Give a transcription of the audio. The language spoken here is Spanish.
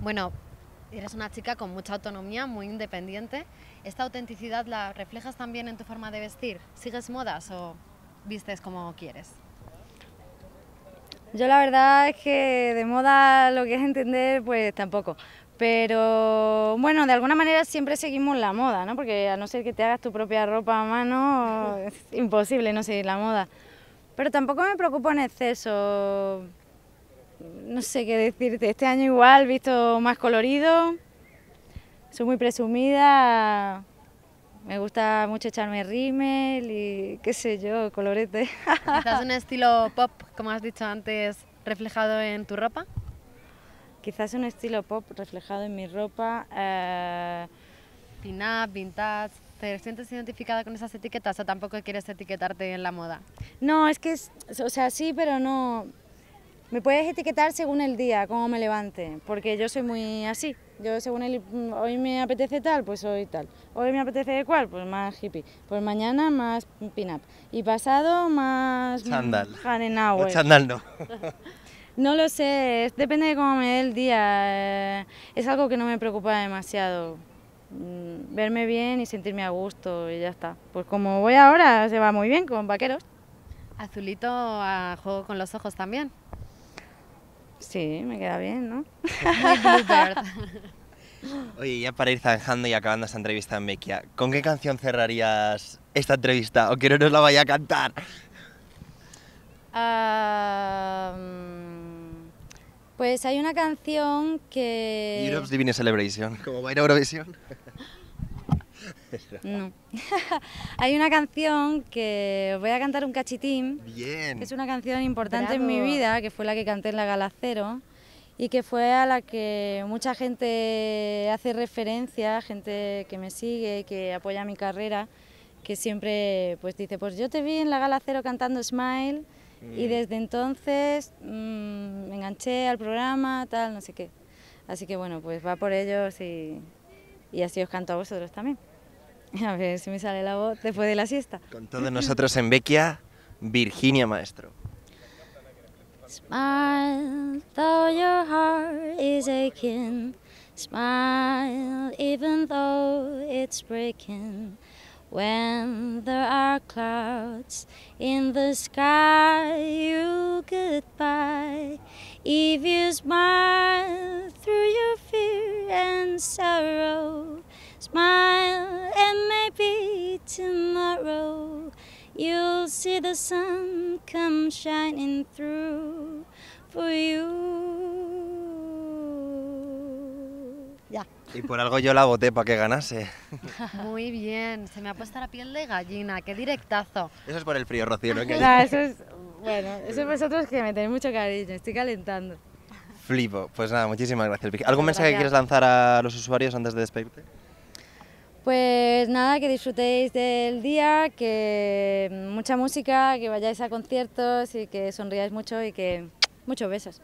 Bueno, eres una chica con mucha autonomía, muy independiente. ¿Esta autenticidad la reflejas también en tu forma de vestir? ¿Sigues modas o vistes como quieres? Yo la verdad es que de moda lo que es entender, pues tampoco. Pero bueno, de alguna manera siempre seguimos la moda, ¿no? Porque a no ser que te hagas tu propia ropa a mano, es imposible no seguir la moda. Pero tampoco me preocupo en exceso no sé qué decirte, este año igual, visto más colorido, soy muy presumida, me gusta mucho echarme rímel y qué sé yo, colorete. Quizás un estilo pop, como has dicho antes, reflejado en tu ropa. Quizás un estilo pop reflejado en mi ropa. Eh, Pin-up, vintage. ¿Te sientes identificada con esas etiquetas o tampoco quieres etiquetarte en la moda? No, es que, o sea, sí, pero no, me puedes etiquetar según el día, cómo me levante, porque yo soy muy así. Yo según el, hoy me apetece tal, pues hoy tal. Hoy me apetece cuál, pues más hippie. Pues mañana más pin-up. Y pasado más... Chandal. No, eh. chandal no. no lo sé, depende de cómo me dé el día. Eh. Es algo que no me preocupa demasiado. Mm, verme bien y sentirme a gusto y ya está. Pues como voy ahora, se va muy bien con vaqueros. Azulito a juego con los ojos también. Sí, me queda bien, ¿no? Oye, ya para ir zanjando y acabando esta entrevista en Bequia, ¿con qué canción cerrarías esta entrevista? O que no nos la vaya a cantar. pues hay una canción que... Europe's Divine Celebration, como va a No. Hay una canción que os voy a cantar un cachitín. es una canción importante en mi vida, que fue la que canté en la Gala Cero y que fue a la que mucha gente hace referencia, gente que me sigue, que apoya mi carrera, que siempre pues dice, pues yo te vi en la Gala Cero cantando Smile y desde entonces mm, me enganché al programa, tal, no sé qué. Así que bueno, pues va por ellos y así os canto a vosotros también. A ver si me sale la voz después de la siesta. Con todos nosotros en Bequia, Virginia Maestro. Smile, though your heart is aching. Smile, even though it's breaking. When there are clouds in the sky, you goodbye. If you smile through your fear and sorrow. Y por algo yo la boté, para que ganase. Muy bien, se me ha puesto la piel de gallina, qué directazo. Eso es por el frío, Rocío, eso es, bueno, eso es vosotros que me tenéis mucho cariño, estoy calentando. Flipo, pues nada, muchísimas gracias. ¿Algún mensaje que quieres lanzar a los usuarios antes de despedirte? Pues nada, que disfrutéis del día, que mucha música, que vayáis a conciertos y que sonríais mucho y que muchos besos.